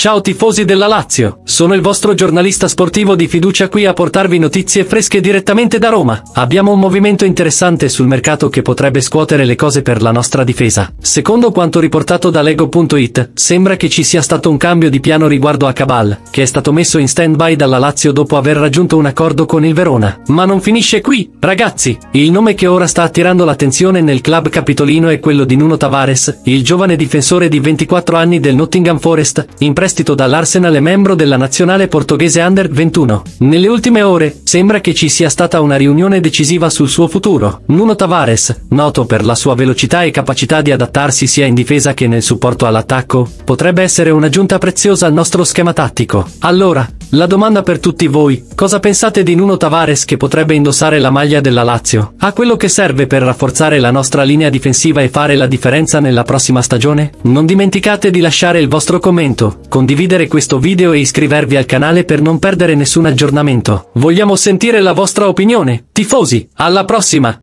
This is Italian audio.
Ciao tifosi della Lazio, sono il vostro giornalista sportivo di fiducia qui a portarvi notizie fresche direttamente da Roma. Abbiamo un movimento interessante sul mercato che potrebbe scuotere le cose per la nostra difesa. Secondo quanto riportato da Lego.it, sembra che ci sia stato un cambio di piano riguardo a Cabal, che è stato messo in stand-by dalla Lazio dopo aver raggiunto un accordo con il Verona. Ma non finisce qui, ragazzi! Il nome che ora sta attirando l'attenzione nel club capitolino è quello di Nuno Tavares, il giovane difensore di 24 anni del Nottingham Forest, in prestito prestito dall'Arsenal e membro della nazionale portoghese Under 21. Nelle ultime ore, sembra che ci sia stata una riunione decisiva sul suo futuro. Nuno Tavares, noto per la sua velocità e capacità di adattarsi sia in difesa che nel supporto all'attacco, potrebbe essere un'aggiunta preziosa al nostro schema tattico. Allora, la domanda per tutti voi, cosa pensate di Nuno Tavares che potrebbe indossare la maglia della Lazio? Ha quello che serve per rafforzare la nostra linea difensiva e fare la differenza nella prossima stagione? Non dimenticate di lasciare il vostro commento, condividere questo video e iscrivervi al canale per non perdere nessun aggiornamento. Vogliamo sentire la vostra opinione, tifosi, alla prossima!